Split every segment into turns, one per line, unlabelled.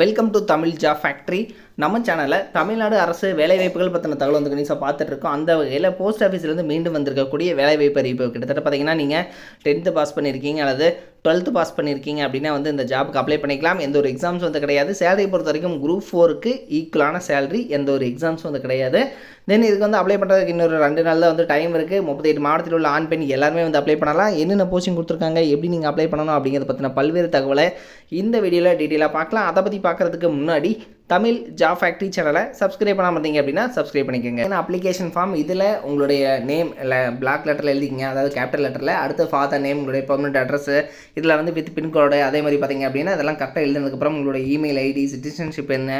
welcome to Tamil job factory நம்ம சேனலில் தமிழ்நாடு அரசு வேலைவாய்ப்புகள் பற்றின தகவல் வந்து கணிசாக பார்த்துட்டு இருக்கோம் அந்த வகையில் போஸ்ட் ஆஃபீஸ்லேருந்து மீண்டும் வந்திருக்கக்கூடிய வேலைவாய்ப்பு அறிவிப்பு கிட்டத்தட்ட பார்த்தீங்கன்னா நீங்கள் டென்த்து பாஸ் பண்ணியிருக்கீங்க அல்லது டுவெல்த்து பாஸ் பண்ணியிருக்கீங்க அப்படின்னா வந்து இந்த ஜாபுக்கு அப்ளை பண்ணிக்கலாம் எந்த ஒரு எக்ஸாம்ஸ் வந்து கிடையாது சேலரி பொறுத்த வரைக்கும் குரூப் ஃபோருக்கு ஈக்குவலான சேலரி எந்த ஒரு எக்ஸாம்ஸ் வந்து கிடையாது தென் இதுக்கு வந்து அப்ளை பண்ணுறதுக்கு இன்னொரு ரெண்டு நாளில் வந்து டைம் இருக்குது முப்பத்தெட்டு மாவட்டத்தில் உள்ள ஆண் பெண் எல்லாருமே வந்து அப்ளை பண்ணலாம் என்னென்ன போஸ்டிங் கொடுத்துருக்காங்க எப்படி நீங்கள் அப்ளை பண்ணணும் அப்படிங்கிறத பற்றின பல்வேறு தகவலை இந்த வீடியோவில் டீட்டெயிலாக பார்க்கலாம் அதை பற்றி பார்க்குறதுக்கு முன்னாடி தமிழ் ஜாப் ஃபேக்ட்ரி சேனலை சப்ஸ்கிரைப் பண்ணாமல் இருந்தீங்க அப்படின்னா சப்ஸ்கிரைப் பண்ணிக்கோங்க ஏன்னா அப்ளிகேஷன் ஃபார்ம் இதில் உங்களுடைய நேம் இல்லை பிளாக் லெட்டரில் எழுதிக்கிங்க அதாவது கேப்டல் லெட்டரில் அடுத்து ஃபாதர் நேம் உங்களுடைய பர்மனெண்ட் அட்ரஸ் இதில் வந்து வித் பின்கோடு அதே மாதிரி பார்த்தீங்க அப்படின்னா அதெல்லாம் கரெக்டாக எழுதினதுக்கப்புறம் உங்களுடைய இமெயில் ஐடி சிட்டிசன்ஷிப் என்ன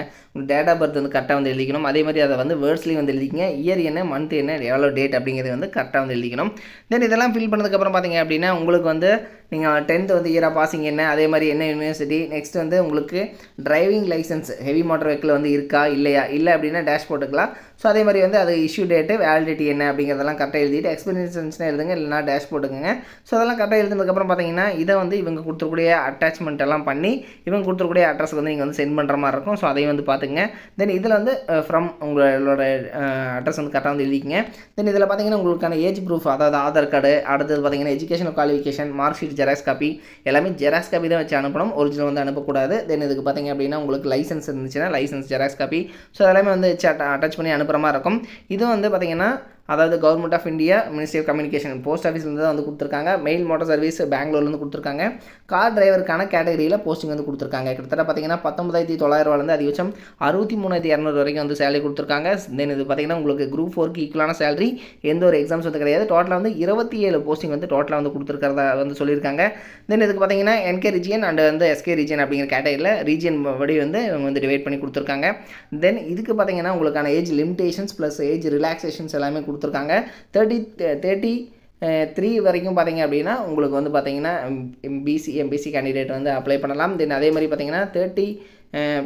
டேட் ஆஃப் பர்த் வந்து கரெக்டாக வந்து எழுதிக்கணும் அதே மாதிரி அதை வந்து வேர்ட்ஸ்லேயும் வந்து எழுதிக்கிங்க இயர் என்ன மந்த் என்ன எவ்வளோ டேட் அப்படிங்கிறது வந்து கரெக்டாக வந்து எழுதிக்கணும் தென் இதெல்லாம் ஃபில் பண்ணதுக்கப்புறம் பார்த்தீங்க அப்படின்னா உங்களுக்கு வந்து நீங்கள் டென்த்து வந்து இயராக பாசிங் என்ன அதே மாதிரி என்ன யூனிவர்சிட்டி நெக்ஸ்ட் வந்து உங்களுக்கு driving licence heavy motor vehicle வந்து இருக்கா இல்லையா இல்லை அப்படின்னா டேஷ் போட்டுக்கலாம் ஸோ அதே மாதிரி வந்து அது இஷ்யூ டேட்டு வேலிடிட்டி என்ன அப்படிங்கிறதெல்லாம் கரெக்டாக எழுதிட்டு எக்ஸ்பீரியன்ஸ்னா எழுதுங்க இல்லைனா டேஷ் போட்டுக்கோங்க ஸோ அதெல்லாம் கரெக்டாக எழுதுனதுக்கப்புறம் பார்த்தீங்கன்னா இதை வந்து இவங்க கொடுத்துருக்கூடிய அட்டாச்மெண்ட் எல்லாம் பண்ணி இவங்க கொடுத்துருக்கூடிய அட்ரஸ் வந்து நீங்கள் வந்து சென்ட் பண்ணுற மாதிரி இருக்கும் ஸோ அதையும் வந்து பார்த்துங்க தென் இதில் வந்து ஃப்ரம் உங்களோட அட்ரஸ் வந்து கரெக்டாக வந்து எழுதிக்கங்க தென் இதில் பார்த்தீங்கன்னா உங்களுக்கான ஏஜ் ப்ரூஃப் அதாவது ஆதார் கார்டு அடுத்தது பார்த்தீங்கன்னா education qualification mark sheet xerox copy எல்லாமே ஜெராக்ஸ் காப்பி தான் வச்சு அனுப்பணும் ஒரிஜினல் வந்து அனுப்பக்கூடாது தென் இதுக்கு பார்த்திங்க அப்படின்னா உங்களுக்கு லைசன்ஸ் இருந்துச்சுன்னா லைசன்ஸ் ஜெராக்ஸ் காப்பி ஸோ அதெல்லாமே வந்து வச்சு அட்டாச் பண்ணி அனுப்புகிற மாதிரி இருக்கும் இது வந்து பார்த்திங்கன்னா அதாவது government of India ministry of communication post ஆஃபீஸ்லேருந்து வந்து கொடுத்துருக்காங்க மெயில் மோட்டார் சர்வீஸ் பெங்களூர்லேருந்து கொடுத்துருக்காங்க கார் டிரைவருக்கான கேட்டகரியில் போஸ்டிங் வந்து கொடுத்துருக்காங்க கிட்டத்தட்ட பார்த்தீங்கன்னா பத்தொன்பதாயிரத்தி தொள்ளாயிரரூவாலேருந்து அதிகபட்சம் அறுபத்தி மூணாயிரத்தி இரநூறு வரைக்கும் வந்து சேலரி கொடுத்துருக்காங்க தென் இது பார்த்தீங்கன்னா உங்களுக்கு குரூப் ஃபோருக்கு ஈக்குவலான சேலரி எந்த ஒரு எக்ஸாம்ஸ் வந்து கிடையாது டோட்டலாக வந்து இருபத்தி ஏழு போஸ்டிங் வந்து டோட்டலாக வந்து கொடுத்துருக்கிறதா வந்து சொல்லியிருக்காங்க தென் இதுக்கு பார்த்தீங்கன்னா என்கே ரீஜியன் அண்ட் வந்து எஸ்கே ரீஜியன் அப்படிங்கிற கேட்டகரியில் ரீஜியன் படி வந்து இவங்க வந்து டிவைட் பண்ணி கொடுத்துருக்காங்க தென் இதுக்கு பார்த்தீங்கன்னா உங்களுக்கான age limitations plus age relaxations எல்லாமே கொடுத்து கொடுத்துருக்காங்க தேர்ட்டி தேர்ட்டி த்ரீ வரைக்கும் பார்த்தீங்க அப்படின்னா உங்களுக்கு வந்து பார்த்தீங்கன்னா பிசி எம்பிசி கேண்டிடேட் வந்து அப்ளை பண்ணலாம் தென் அதே மாதிரி பார்த்தீங்கன்னா தேர்ட்டி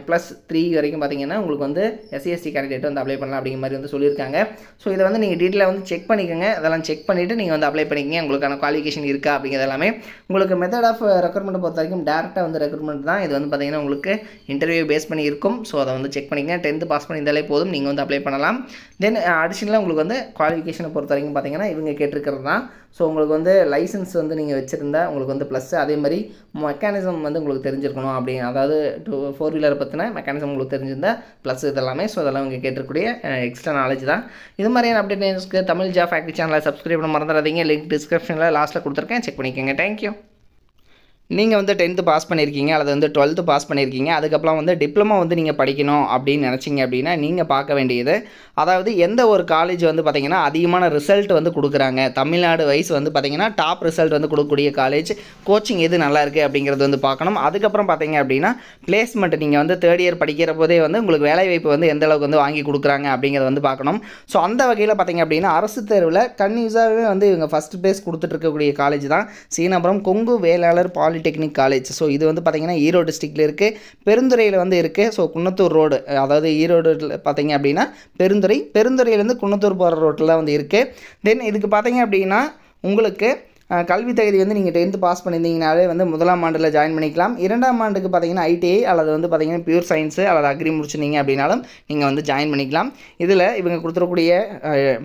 ப்ளஸ் த்ரீ வரைக்கும் பார்த்தீங்கன்னா உங்களுக்கு வந்து எஸ்சிஎஸ்டி கேண்டிடேட் வந்து அப்ளை பண்ணலாம் அப்படிங்கிற மாதிரி வந்து சொல்லியிருக்காங்க ஸோ இதை வந்து நீங்கள் டீட்டெயிலாக வந்து செக் பண்ணிக்கோங்க அதெல்லாம் செக் பண்ணிவிட்டு நீங்கள் வந்து அப்ளை பண்ணிக்கங்க உங்களுக்கான குவாலிஃபிகேஷன் இருக்கா அப்படிங்கிறது எல்லாமே உங்களுக்கு மெத்தட் ஆஃப் ரெக்ரூட்மெண்ட் பொறுத்த வரைக்கும் டேரெக்டாக வந்து ரெக்ரூட்மெண்ட் தான் இது வந்து பார்த்திங்கன்னா உங்களுக்கு இன்டர்வியூ பேஸ் பண்ணி இருக்கும் ஸோ அதை வந்து செக் பண்ணிக்கங்க டென்த்து பாஸ் பண்ணியிருந்தாலே போதும் நீங்கள் வந்து அப்ளை பண்ணலாம் தென் அடிஷனலாக உங்களுக்கு வந்து குவாலிஃபிகேஷனை பொறுத்த வரைக்கும் பார்த்திங்கன்னா இவங்க கேட்டிருக்கிறது தான் ஸோ உங்களுக்கு வந்து லைசன்ஸ் வந்து நீங்கள் வச்சுருந்தா உங்களுக்கு வந்து ப்ளஸ் அதே மாதிரி மெக்கானிசம் வந்து உங்களுக்கு தெரிஞ்சிருக்கணும் அப்படி அதாவது டூ ஃபோர் வீலர் பற்றின மெக்கானிசம் உங்களுக்கு தெரிஞ்சிருந்தா ப்ளஸ் இதெல்லாமே ஸோ இதெல்லாம் இங்கே கேட்டிருக்கூடிய எக்ஸ்ட்ரா நாலேஜ் தான் இது மாதிரியான அப்டேட் நியூஸ்க்கு தமிழ் ஜா ஃபேக்ட்ரி சேனலை சப்ஸ்கிரைப் பண்ண மறந்துடாதீங்க லிங்க் டிஸ்கிரிப்ஷனில் லாஸ்ட்டில் கொடுத்துருக்கேன் செக் பண்ணிக்கோங்க தேங்க்யூ நீங்கள் வந்து டென்த்து பாஸ் பண்ணியிருக்கீங்க அல்லது வந்து டுவெல்த்து பாஸ் பண்ணியிருக்கீங்க அதுக்கப்புறம் வந்து டிப்ளமோ வந்து நீங்கள் படிக்கணும் அப்படின்னு நினச்சிங்க அப்படின்னா நீங்கள் பார்க்க வேண்டியது அதாவது எந்த ஒரு காலேஜ் வந்து பார்த்திங்கன்னா அதிகமான ரிசல்ட் வந்து கொடுக்குறாங்க தமிழ்நாடு வைஸ் வந்து பார்த்திங்கன்னா டாப் ரிசல்ட் வந்து கொடுக்கக்கூடிய காலேஜ் கோச்சிங் எது நல்லா இருக்குது அப்படிங்கிறது வந்து பார்க்கணும் அதுக்கப்புறம் பார்த்திங்க அப்படின்னா பிளேஸ்மெண்ட் நீங்கள் வந்து தேர்ட் இயர் படிக்கிற போதே வந்து உங்களுக்கு வேலைவாய்ப்பு வந்து எந்த அளவுக்கு வந்து வாங்கி கொடுக்குறாங்க அப்படிங்கிறத வந்து பார்க்கணும் ஸோ அந்த வகையில் பார்த்திங்க அப்படின்னா அரசு தேர்வில் கன்யூஸாகவே வந்து இவங்க ஃபஸ்ட் ப்ளேஸ் இருக்கக்கூடிய காலேஜ் தான் Chinapuram Kongu Vellalar poly polytechnic college so இது வந்து பார்த்திங்கன்னா ஈரோடு டிஸ்ட்ரிக்டில் இருக்குது பெருந்துறையில் வந்து இருக்குது ஸோ குன்னத்தூர் ரோடு அதாவது ஈரோடு பார்த்திங்க அப்படின்னா பெருந்துறை பெருந்துறையிலேருந்து குன்னத்தூர் போகிற ரோட்டில் வந்து இருக்குது தென் இதுக்கு பார்த்திங்க அப்படின்னா உங்களுக்கு கல்வி தகுதி வந்து நீங்கள் டென்த்து பாஸ் பண்ணியிருந்தீங்கனாலே வந்து முதலாம் ஆண்டில் ஜாயின் பண்ணிக்கலாம் இரண்டாம் ஆண்டுக்கு பார்த்தீங்கன்னா ஐடிஐ அல்லது வந்து பார்த்தீங்கன்னா பியூர் சயின்ஸு அல்லது அக்ரி முடிச்சிருந்தீங்க அப்படின்னாலும் நீங்கள் வந்து ஜாயின் பண்ணிக்கலாம் இதில் இவங்க கொடுத்துருக்கூடிய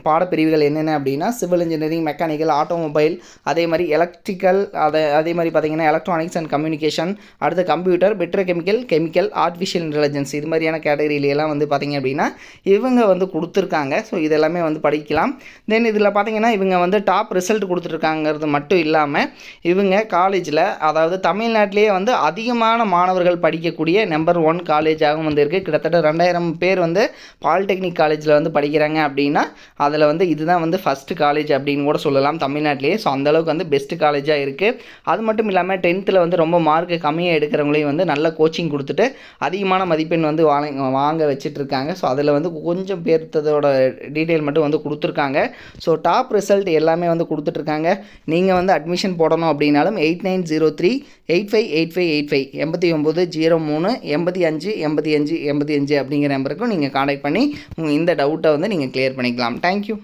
பாடப்பிரிவுகள் என்னென்ன அப்படின்னா சிவில் இன்ஜினியரிங் மெக்கானிக்கல் ஆட்டோமொபைல் அதே மாதிரி எலக்ட்ரிக்கல் அதை அதே மாதிரி பார்த்தீங்கன்னா எலக்ட்ரானிக்ஸ் அண்ட் கம்யூனிகேஷன் அடுத்து computer petrochemical chemical artificial intelligence இது மாதிரியான கேட்டகரியிலலாம் வந்து பார்த்திங்க அப்படின்னா இவங்க வந்து கொடுத்துருக்காங்க ஸோ இதெல்லாமே வந்து படிக்கலாம் தென் இதில் பார்த்தீங்கன்னா இவங்க வந்து டாப் ரிசல்ட் கொடுத்துருக்காங்கிறது மட்டும் இல்லாமல் இவங்க காலேஜில் அதாவது தமிழ்நாட்டிலேயே வந்து அதிகமான மாணவர்கள் படிக்கக்கூடிய நம்பர் ஒன் காலேஜாகவும் வந்து இருக்குது கிட்டத்தட்ட ரெண்டாயிரம் பேர் வந்து பாலிடெக்னிக் காலேஜில் வந்து படிக்கிறாங்க அப்படின்னா அதில் வந்து இதுதான் வந்து ஃபஸ்ட்டு காலேஜ் அப்படின்னு கூட சொல்லலாம் தமிழ்நாட்டிலேயே ஸோ அந்தளவுக்கு வந்து பெஸ்ட் காலேஜாக இருக்குது அது மட்டும் இல்லாமல் டென்த்தில் வந்து ரொம்ப மார்க் கம்மியாக எடுக்கிறவங்களையும் வந்து நல்ல கோச்சிங் கொடுத்துட்டு அதிகமான மதிப்பெண் வந்து வாங்க வாங்க வச்சிட்ருக்காங்க ஸோ அதில் வந்து கொஞ்சம் பேர்த்ததோட டீட்டெயில் மட்டும் வந்து கொடுத்துருக்காங்க ஸோ டாப் ரிசல்ட் எல்லாமே வந்து கொடுத்துட்ருக்காங்க நீங்கள் நீங்கள் வந்து அட்மிஷன் போடணும் அப்படின்னாலும் eight nine zero three eight five eight five eight five எண்பத்தி ஒம்பது ஜீரோ மூணு எண்பத்தி அஞ்சு எண்பத்தி அஞ்சு எண்பத்தி அஞ்சு அப்படிங்கிற நம்பருக்கும் நீங்கள் காண்டாக்ட் பண்ணி உங்கள் இந்த டவுட்டை வந்து நீங்கள் கிளியர் பண்ணிக்கலாம் தேங்க்யூ